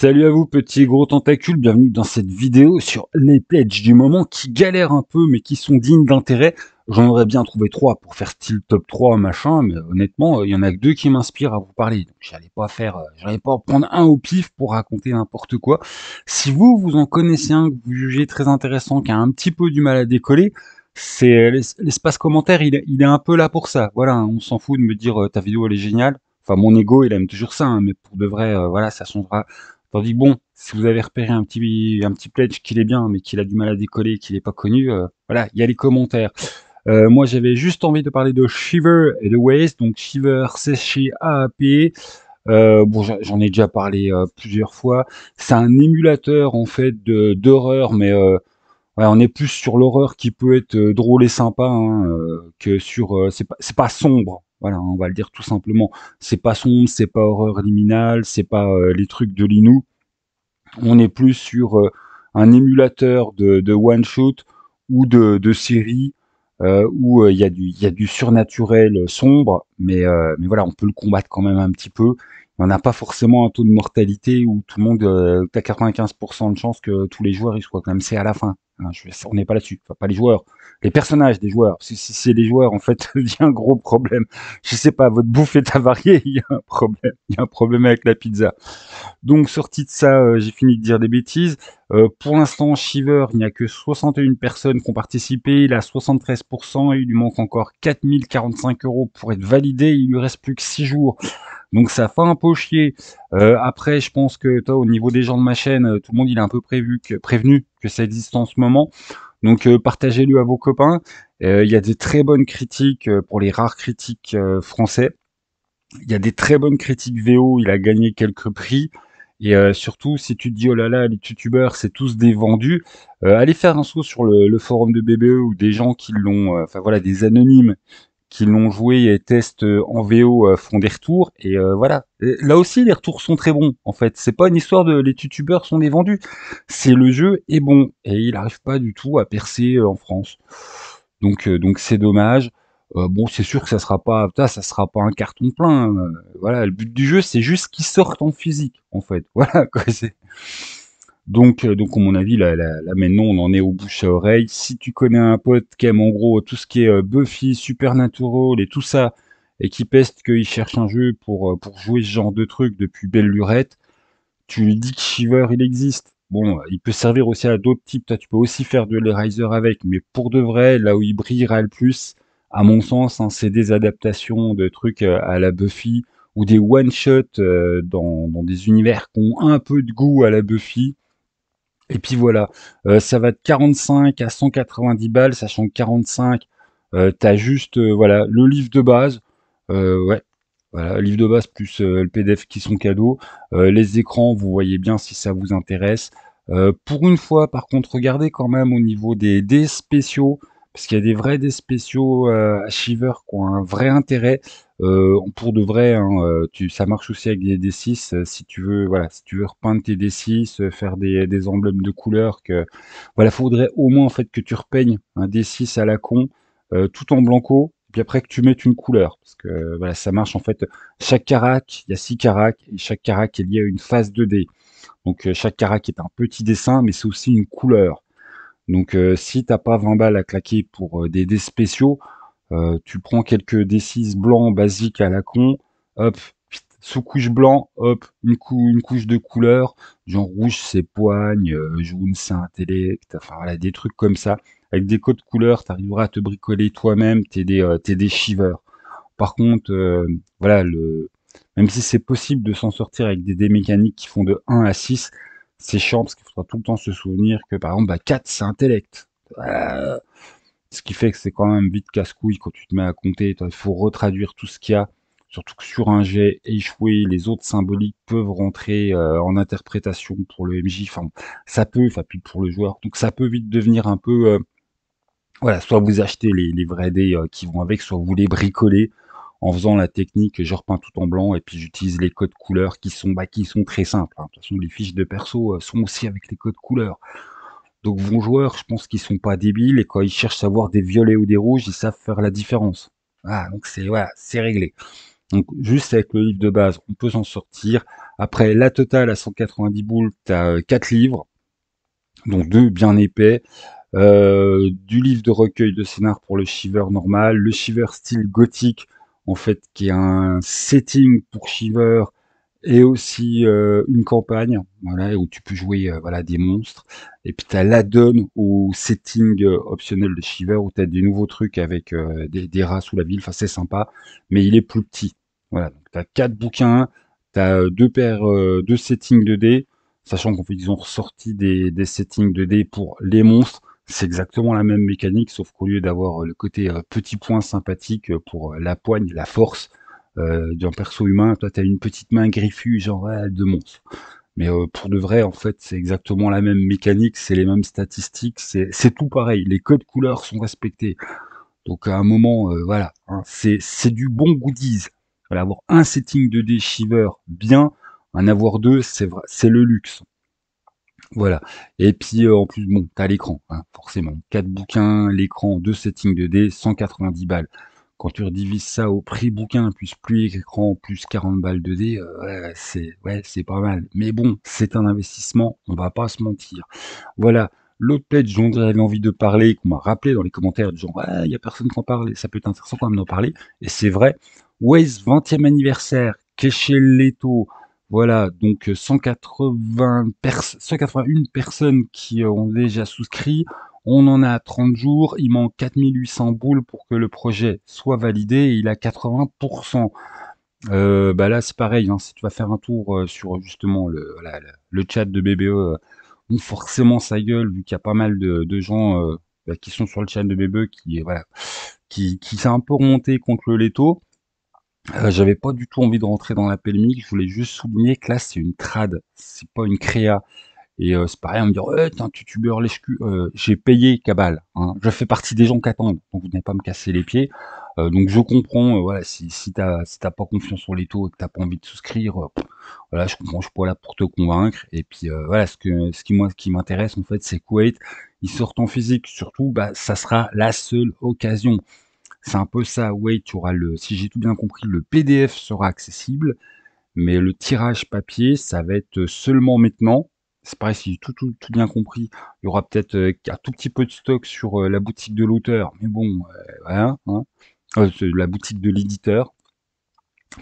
Salut à vous petits gros tentacules, bienvenue dans cette vidéo sur les pledges du moment qui galèrent un peu mais qui sont dignes d'intérêt. J'en aurais bien trouvé trois pour faire style top 3 machin, mais honnêtement, euh, il y en a deux qui m'inspirent à vous parler. Donc j'allais pas faire, euh, pas en prendre un au pif pour raconter n'importe quoi. Si vous, vous en connaissez un que vous jugez très intéressant, qui a un petit peu du mal à décoller, c'est euh, l'espace commentaire, il, est un peu là pour ça. Voilà, hein, on s'en fout de me dire ta vidéo elle est géniale. Enfin, mon ego, il aime toujours ça, hein, mais pour de vrai, voilà, ça changera Tandis que bon, si vous avez repéré un petit un petit pledge qu'il est bien, mais qu'il a du mal à décoller, qu'il n'est pas connu, euh, voilà, il y a les commentaires. Euh, moi, j'avais juste envie de parler de Shiver et de Waste. Donc Shiver, c'est chez AAP. bon, j'en ai déjà parlé euh, plusieurs fois. C'est un émulateur en fait d'horreur, mais on est plus sur l'horreur qui peut être drôle et sympa hein, que sur. c'est pas, sombre, voilà, on va le dire tout simplement. C'est pas sombre, c'est pas horreur liminale, c'est pas euh, les trucs de l'inou. On est plus sur euh, un émulateur de, one shot ou de, série euh, où il y, a du surnaturel sombre, mais voilà, on peut le combattre quand même un petit peu on n'a pas forcément un taux de mortalité où tout le monde, euh, t'as 95% de chance que tous les joueurs ils soient quand même c'est à la fin. Hein. on n'est pas là-dessus, pas les joueurs, les personnages des joueurs. Si, c'est les joueurs, en fait, il y a un gros problème. Je sais pas, votre bouffe est avariée, il y a un problème, il y a un problème avec la pizza. Donc sorti de ça, euh, j'ai fini de dire des bêtises. Euh, pour l'instant, Shiver, il n'y a que 61 personnes qui ont participé, il a 73%, et il lui manque encore 4045 euros pour être validé, il lui reste plus que 6 jours. Donc ça fait un peu chier. Euh, après, je pense que toi, au niveau des gens de ma chaîne, euh, tout le monde il est un peu prévu que, prévenu que ça existe en ce moment. Donc euh, partagez-le à vos copains. Il y a des très bonnes critiques pour les rares critiques français. Il y a des très bonnes critiques VO. Il a gagné quelques prix. Et surtout, si tu te dis, oh là là, les youtubeurs, c'est tous des vendus, allez faire un saut sur le, forum de BBE ou des gens qui l'ont, enfin voilà, des anonymes qui l'ont joué et testent euh, en VO euh, font des retours et euh, voilà. Là aussi les retours sont très bons en fait. C'est pas une histoire de les youtubeurs sont des vendus. C'est le jeu est bon et il arrive pas du tout à percer en France. Donc donc c'est dommage. bon, c'est sûr que ça sera pas, ça, ça sera pas un carton plein. voilà, le but du jeu, c'est juste qu'ils sortent en physique, en fait. Voilà, quoi, c'est. Donc, euh, donc à mon avis, là, maintenant, on en est au bouche à oreille. Si tu connais un pote qui aime en gros tout ce qui est euh, Buffy, Supernatural et tout ça, et qui peste qu'il cherche un jeu euh, pour, jouer ce genre de truc depuis belle lurette, tu lui dis que Shiver, il existe. Bon, il peut servir aussi à d'autres types. tu peux aussi faire de riser avec, mais pour de vrai, là où il brillera le plus, à mon sens, hein, c'est des adaptations de trucs à la Buffy ou des one-shots dans, dans, des univers qui ont un peu de goût à la Buffy. Et puis voilà, euh, ça va de 45 à 190 balles, sachant que 45, tu as juste euh, voilà, le livre de base, euh, ouais, voilà, livre de base plus le PDF qui sont cadeaux, les écrans, vous voyez bien si ça vous intéresse. pour une fois, par contre, regardez quand même au niveau des, dés spéciaux, parce qu'il y a des vrais dés spéciaux à Shiver qui ont un vrai intérêt. Euh, pour de vrai, hein, euh, ça marche aussi avec des D6. Euh, si tu veux, voilà, si tu veux repeindre tes D6, faire des, emblèmes de couleurs, que voilà, faudrait au moins en fait que tu repeignes un D6 à la con, tout en blanco, puis après que tu mettes une couleur, parce que voilà, ça marche en fait. Chaque carac, il y a six caracs, et chaque carac est lié à une phase de d Donc chaque carac est un petit dessin, mais c'est aussi une couleur. Donc si si t'as pas 20 balles à claquer pour des dés spéciaux, euh, tu prends quelques D6 blancs basiques à la con, hop, sous-couche blanc, hop, une, une, couche de couleur, genre rouge c'est poigne, euh, jaune c'est intellect, enfin voilà, des trucs comme ça. Avec des codes couleurs, tu arriveras à te bricoler toi-même tes des, euh, shivers. Par contre, voilà, le... même si c'est possible de s'en sortir avec des dés mécaniques qui font de 1 à 6, c'est chiant parce qu'il faudra tout le temps se souvenir que par exemple bah, 4 c'est intellect. Ce qui fait que c'est quand même vite casse-couille quand tu te mets à compter. Il faut retraduire tout ce qu'il y a. Surtout que sur un jet échoué, les autres symboliques peuvent rentrer euh, en interprétation pour le MJ. Enfin, ça peut, enfin, puis pour le joueur. Donc ça peut vite devenir un peu. Euh, voilà, soit vous achetez les, vrais dés euh, qui vont avec, soit vous les bricolez en faisant la technique je repeins tout en blanc et puis j'utilise les codes couleurs qui sont bah, qui sont très simples. Hein. De toute façon, les fiches de perso sont aussi avec les codes couleurs. Donc bons joueurs, je pense qu'ils sont pas débiles et quand ils cherchent à voir des violets ou des rouges, ils savent faire la différence. Voilà, ah, donc c'est voilà, c'est réglé. Donc juste avec le livre de base, on peut s'en sortir. Après la totale à 190 boules, tu as 4 livres, donc deux bien épais. Euh, du livre de recueil de scénar pour le Shiver normal, le Shiver style gothique, en fait, qui est un setting pour Shiver et aussi euh, une campagne où tu peux jouer euh, des monstres et puis tu as l'add-on au setting euh, optionnel de Shiver où tu as des nouveaux trucs avec des, rats sous la ville enfin c'est sympa mais il est plus petit voilà tu as quatre bouquins tu as deux paires de settings de dés, sachant qu'en ils ont ressorti des, des settings de dés pour les monstres c'est exactement la même mécanique sauf qu'au lieu d'avoir le côté petit point sympathique pour la poigne la force euh, d'un perso humain. Toi, tu as une petite main griffue, genre de monstre. Mais euh, pour de vrai, en fait, c'est exactement la même mécanique, c'est les mêmes statistiques, c'est tout pareil. Les codes couleurs sont respectés. Donc à un moment, euh, voilà, hein, c'est du bon goodies. avoir un setting de d Shiver bien, en avoir deux, c'est le luxe. Voilà. Et puis en plus, bon, t'as l'écran, hein, forcément. Quatre bouquins, l'écran, deux settings de dés 190 balles quand tu redivises ça au prix bouquin, plus plus écran, plus 40 balles de dés, euh, c'est ouais, c'est pas mal. Mais bon, c'est un investissement, on va pas se mentir. Voilà. L'autre page dont j'avais envie de parler, qu'on m'a rappelé dans les commentaires, du genre, il n'y a personne qui en parle, ça peut être intéressant quand même d'en parler. Et c'est vrai, Waze 20e anniversaire, chez Leto, voilà, donc 180 pers 181 personnes qui ont déjà souscrit. On en a 30 jours, il manque 4800 boules pour que le projet soit validé et il a 80%. Euh, bah là, c'est pareil, hein, si tu vas faire un tour euh, sur justement le, chat de BBE, euh, ou forcément sa gueule vu qu'il y a pas mal de, gens bah, qui sont sur le chat de BBE qui, voilà, qui, qui s'est un peu remonté contre le Leto. Euh, J'avais pas du tout envie de rentrer dans la polémique, je voulais juste souligner que là c'est une trad, c'est pas une créa. Et euh, c'est pareil, on me dit, t'es un youtubeur lèche euh, j'ai payé Cabal. Hein. Je fais partie des gens qui attendent, donc vous n'avez pas me casser les pieds. Euh, donc je comprends, voilà, si, si t'as pas confiance sur les taux et que t'as pas envie de souscrire, voilà, je comprends, je suis pas là pour te convaincre. Et puis voilà, ce ce qui moi qui m'intéresse en fait, c'est Wait Ils sortent en physique, surtout, bah, ça sera la seule occasion. C'est un peu ça, Wait, tu auras le, si j'ai tout bien compris, le PDF sera accessible, mais le tirage papier, ça va être seulement maintenant c'est pareil, si tout, tout, bien compris, il y aura peut-être euh, un tout petit peu de stock sur euh, la boutique de l'auteur, mais bon, euh, voilà, hein. la boutique de l'éditeur,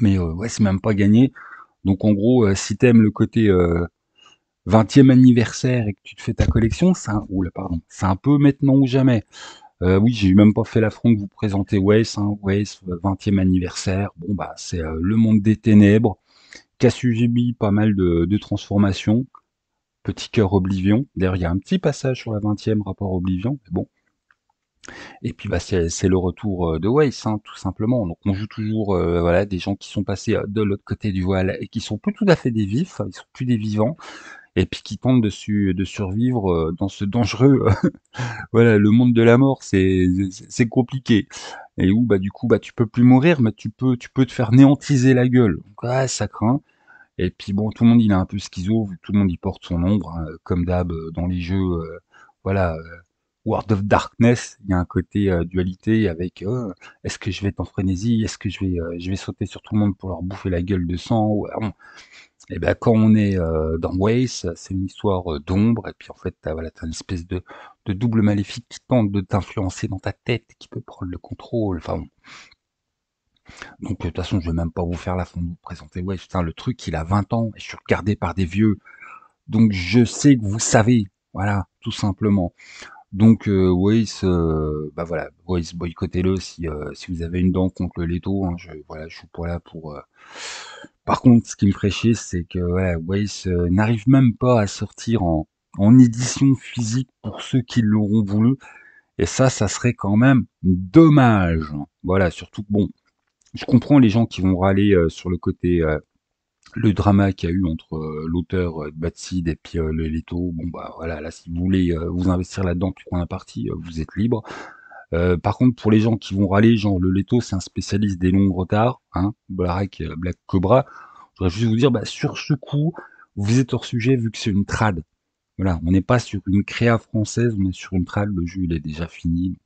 mais ouais, c'est même pas gagné. Donc en gros, si t'aimes le côté 20e anniversaire et que tu te fais ta collection, c'est un, pardon, c'est un peu maintenant ou jamais. oui, j'ai même pas fait l'affront de vous présenter Wes, hein, 20e anniversaire. Bon, bah, c'est le monde des ténèbres qui a subi pas mal de transformations. Petit cœur Oblivion. D'ailleurs, il y a un petit passage sur la 20e rapport Oblivion, mais bon. Et puis bah, c'est le retour euh, de Weiss, hein, tout simplement. Donc on joue toujours euh, voilà, des gens qui sont passés euh, de l'autre côté du voile et qui sont plus tout à fait des vifs, ils sont plus des vivants, et puis qui tentent de, de survivre dans ce dangereux voilà, le monde de la mort, c'est compliqué. Et où bah du coup bah tu peux plus mourir, mais tu peux tu peux te faire néantiser la gueule. ouais ah, ça craint. Et puis bon, tout le monde il est un peu schizo, tout le monde y porte son ombre, hein, comme d'hab euh, dans les jeux. Euh, voilà, euh, World of Darkness, il y a un côté dualité avec est-ce que je vais être en frénésie, est-ce que je vais, je vais sauter sur tout le monde pour leur bouffer la gueule de sang. Et eh ben quand on est dans Waze, c'est une histoire d'ombre, et puis en fait, t'as as une espèce de, de double maléfique qui tente de t'influencer dans ta tête, qui peut prendre le contrôle. Enfin bon donc, euh, de toute façon, je vais même pas vous faire la fin de vous présenter. Ouais, le truc, il a 20 ans, et je suis regardé par des vieux. Donc, je sais que vous savez. Voilà, tout simplement. Donc, euh, euh bah voilà, Waze, boycottez-le euh, si, vous avez une dent contre le Leto. Hein. je, voilà, je suis pas là pour. Par contre, ce qui me ferait c'est que voilà, Waze n'arrive même pas à sortir en, en édition physique pour ceux qui l'auront voulu. Et ça, ça serait quand même dommage. Hein. Voilà, surtout que bon, je comprends les gens qui vont râler euh, sur le côté euh, le drama qu'il y a eu entre euh, l'auteur Batsid et puis le Leto, bon bah voilà, là si vous voulez vous investir là-dedans tu prends la partie, vous êtes libre. par contre, pour les gens qui vont râler, genre le Leto, c'est un spécialiste des longs retards, hein, Black, Black Cobra, je voudrais juste vous dire, bah, sur ce coup, vous êtes hors sujet vu que c'est une trad. Voilà, on n'est pas sur une créa française, on est sur une trad, le jeu il est déjà fini,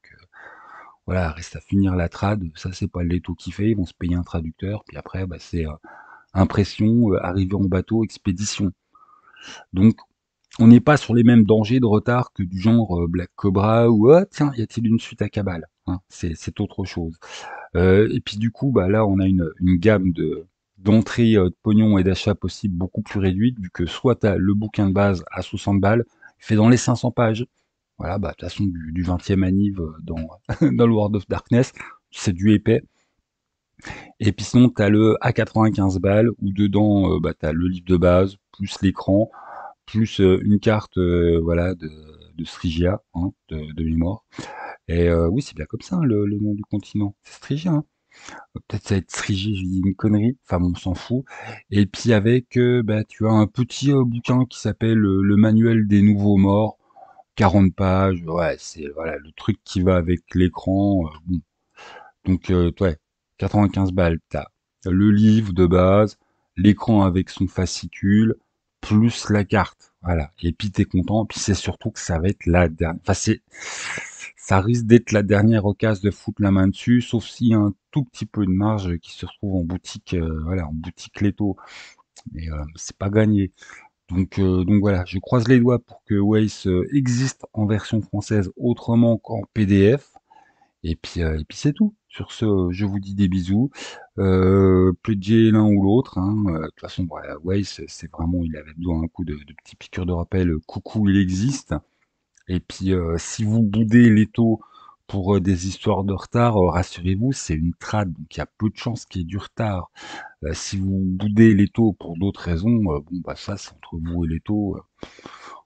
voilà, reste à finir la trad, ça c'est pas le qui fait, ils vont se payer un traducteur, puis après bah, c'est euh, impression, euh, arrivé en bateau, expédition. Donc on n'est pas sur les mêmes dangers de retard que du genre euh, Black Cobra ou ah, tiens, y a-t-il une suite à Cabal hein, C'est autre chose. et puis du coup, bah, là on a une, gamme de d'entrée de pognon et d'achat possible beaucoup plus réduite, vu que soit tu as le bouquin de base à 60 balles, fait dans les 500 pages, voilà, bah, de toute façon, du, 20e anniv euh, dans, dans le World of Darkness, c'est du épais. Et puis sinon, tu as le a 95 balles, où dedans, euh, bah, as le livre de base, plus l'écran, plus euh, une carte voilà, de, de Strigia, hein, de, mémoire. Et oui, c'est bien comme ça, hein, le, nom du continent. C'est Strigia. Hein. Peut-être ça va être Strigia une connerie. Enfin, bon, on s'en fout. Et puis avec, bah, tu as un petit bouquin qui s'appelle le Manuel des nouveaux morts. 40 pages, ouais, c'est voilà, le truc qui va avec l'écran. Euh, Donc, euh, toi 95 balles, t'as le livre de base, l'écran avec son fascicule, plus la carte. Voilà. Et puis t'es content, puis c'est surtout que ça va être la dernière. Enfin, c'est. Ça risque d'être la dernière occasion de foutre la main dessus, sauf s'il y a un tout petit peu de marge qui se retrouve en boutique, euh, voilà, en boutique Leto. Mais c'est pas gagné. Euh, donc, voilà, je croise les doigts pour que Waze euh, existe en version française autrement qu'en PDF. Euh, et puis, c'est tout. Sur ce, je vous dis des bisous. Euh, l'un ou l'autre. Hein. De toute façon, voilà, c'est vraiment, il avait besoin d'un coup de, de petite piqûre de rappel. Coucou, il existe. Et puis, si vous boudez les taux pour des histoires de retard, rassurez-vous, c'est une trad, donc il y a peu de chances qu'il y ait du retard. Euh, si vous boudez les taux pour d'autres raisons, euh, bon, bah, ça, c'est entre vous et les taux. Euh.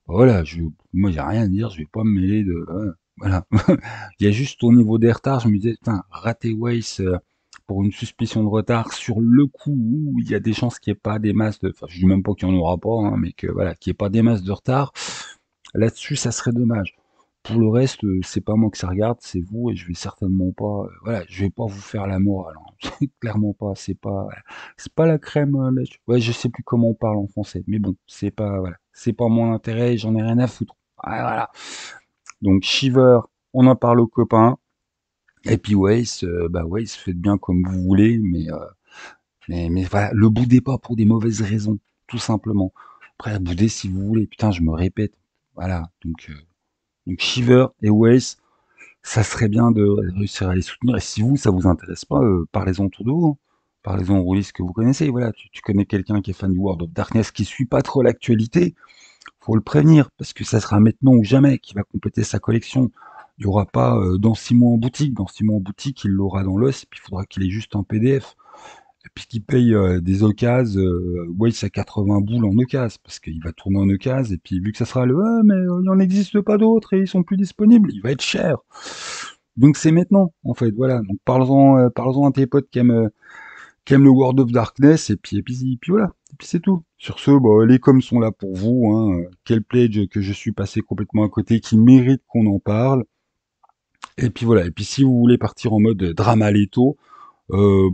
Bah, voilà, je, moi, j'ai rien à dire, je vais pas me mêler de. Hein, voilà. Il y a juste au niveau des retards, je me disais, putain, raté Waze pour une suspicion de retard sur le coup où il y a des chances qu'il n'y ait pas des masses de. Enfin, je dis même pas qu'il n'y en aura pas, hein, mais que voilà, qu'il n'y ait pas des masses de retard. Là-dessus, ça serait dommage. Pour le reste, euh, c'est pas moi que ça regarde, c'est vous, et je vais certainement pas, euh, voilà, je vais pas vous faire la morale, hein. clairement pas, c'est pas, c'est pas la crème, euh, ouais, je sais plus comment on parle en français, mais bon, c'est pas, voilà, c'est pas mon intérêt, j'en ai rien à foutre, voilà. Donc Shiver, on en parle aux copains, et puis Waze, ouais, bah Waze, faites bien comme vous voulez, mais, mais, voilà, le boudez pas pour des mauvaises raisons, tout simplement. Après, boudez si vous voulez, putain, je me répète, voilà, donc... Donc Shiver et Waze, ça serait bien de réussir à les soutenir. Et si vous, ça vous intéresse pas, euh, parlez-en tout de Parlez-en aux roulistes que vous connaissez. Voilà, tu, connais quelqu'un qui est fan du World of Darkness, qui suit pas trop l'actualité. Faut le prévenir, parce que ça sera maintenant ou jamais qu'il va compléter sa collection. Il n'y aura pas euh, dans six mois en boutique. Dans six mois en boutique, il l'aura dans l'os, puis il faudra qu'il ait juste un PDF et puis qui paye euh, des occasions, euh, Waze à 80 boules en occasions, parce qu'il va tourner en occasions, et puis vu que ça sera le ah, mais il n'en existe pas d'autres et ils sont plus disponibles, il va être cher. Donc c'est maintenant, en fait, voilà. Donc parlons en euh, à tes potes qui aiment, euh, qui le World of Darkness, et puis, puis, voilà, et puis c'est tout. Sur ce, les coms sont là pour vous. Hein. Quel pledge que je suis passé complètement à côté, qui mérite qu'on en parle. Et puis voilà, et puis si vous voulez partir en mode drama leto, euh,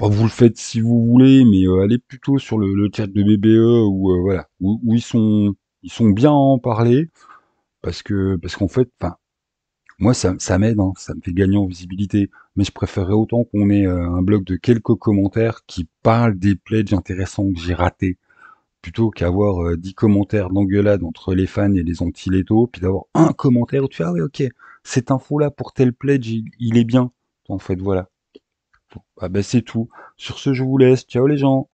vous le faites si vous voulez, mais euh, allez plutôt sur le, le chat de BBE où, euh, voilà, où, ils, sont, ils sont bien à en parler. Parce que parce qu'en fait, moi, ça, ça m'aide, hein, ça me fait gagner en visibilité. Mais je préférerais autant qu'on ait euh, un blog de quelques commentaires qui parlent des pledges intéressants que j'ai ratés, plutôt qu'avoir 10 commentaires d'engueulade entre les fans et les anti puis d'avoir un commentaire où tu fais Ah oui, ok, cette info-là pour tel pledge, il est bien. En fait, voilà ah ben, c'est tout. Sur ce, je vous laisse. Ciao les gens